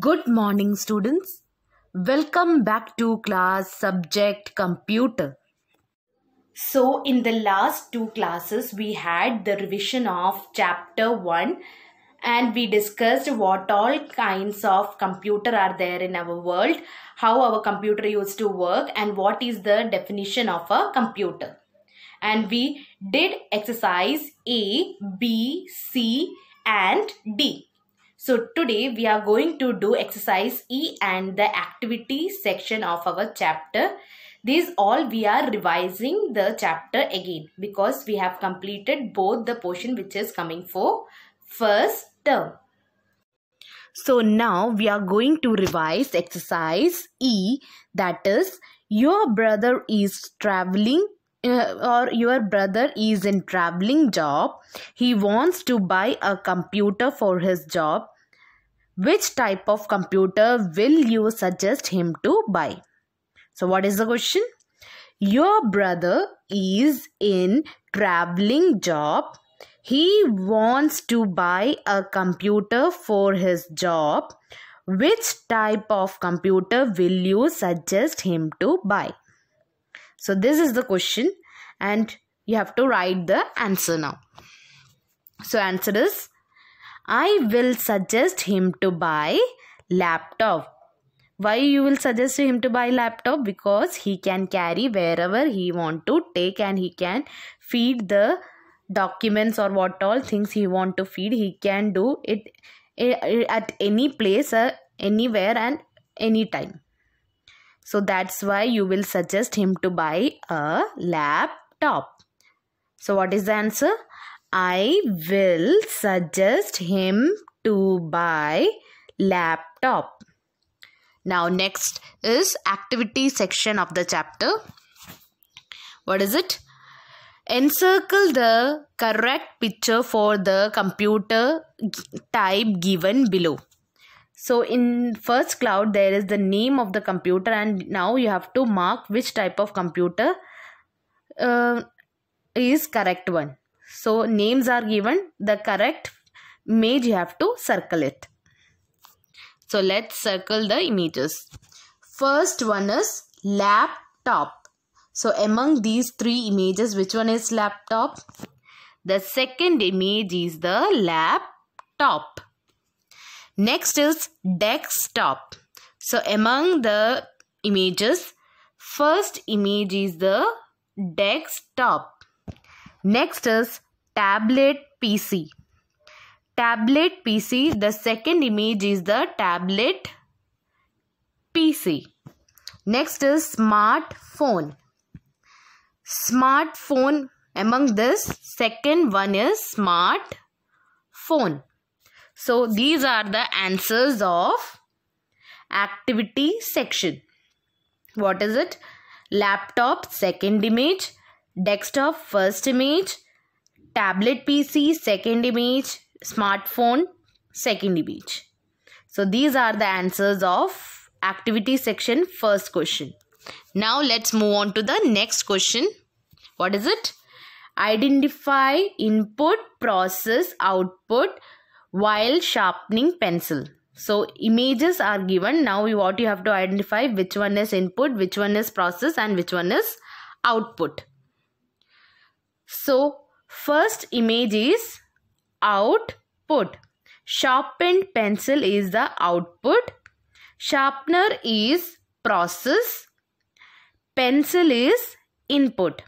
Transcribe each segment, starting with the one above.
Good morning, students. Welcome back to class subject computer. So, in the last two classes, we had the revision of chapter 1 and we discussed what all kinds of computer are there in our world, how our computer used to work and what is the definition of a computer. And we did exercise A, B, C and D. So today we are going to do exercise E and the activity section of our chapter. These all we are revising the chapter again because we have completed both the portion which is coming for first term. So now we are going to revise exercise E that is your brother is traveling uh, or your brother is in traveling job he wants to buy a computer for his job which type of computer will you suggest him to buy? So, what is the question? Your brother is in traveling job. He wants to buy a computer for his job. Which type of computer will you suggest him to buy? So this is the question and you have to write the answer now. So answer is I will suggest him to buy laptop. Why you will suggest him to buy laptop? Because he can carry wherever he want to take and he can feed the documents or what all things he want to feed. He can do it eh, eh, at any place, uh, anywhere and anytime. So that's why you will suggest him to buy a laptop. So what is the answer? I will suggest him to buy laptop. Now next is activity section of the chapter. What is it? Encircle the correct picture for the computer type given below. So in first cloud there is the name of the computer and now you have to mark which type of computer uh, is correct one. So names are given. The correct image you have to circle it. So let's circle the images. First one is laptop. So among these three images, which one is laptop? The second image is the laptop. Next is desktop. So among the images, first image is the desktop. Next is tablet PC. Tablet PC, the second image is the tablet PC. Next is smartphone. Smartphone, among this, second one is smartphone. So, these are the answers of activity section. What is it? Laptop, second image desktop first image, tablet PC second image, smartphone second image. So these are the answers of activity section first question. Now let's move on to the next question. What is it? Identify input, process, output while sharpening pencil. So images are given. Now what you have to identify which one is input, which one is process and which one is output. So, first image is output. Sharpened pencil is the output. Sharpener is process. Pencil is input.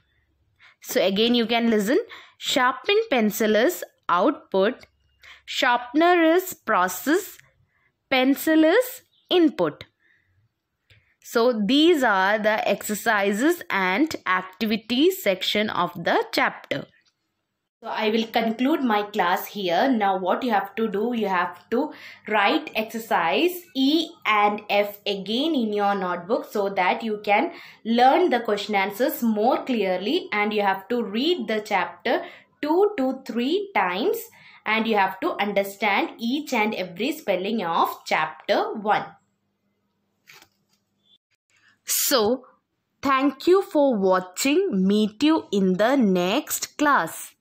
So again you can listen. Sharpened pencil is output. Sharpener is process. Pencil is input. So these are the exercises and activities section of the chapter. So I will conclude my class here. Now what you have to do, you have to write exercise E and F again in your notebook so that you can learn the question answers more clearly and you have to read the chapter 2 to 3 times and you have to understand each and every spelling of chapter 1. So, thank you for watching. Meet you in the next class.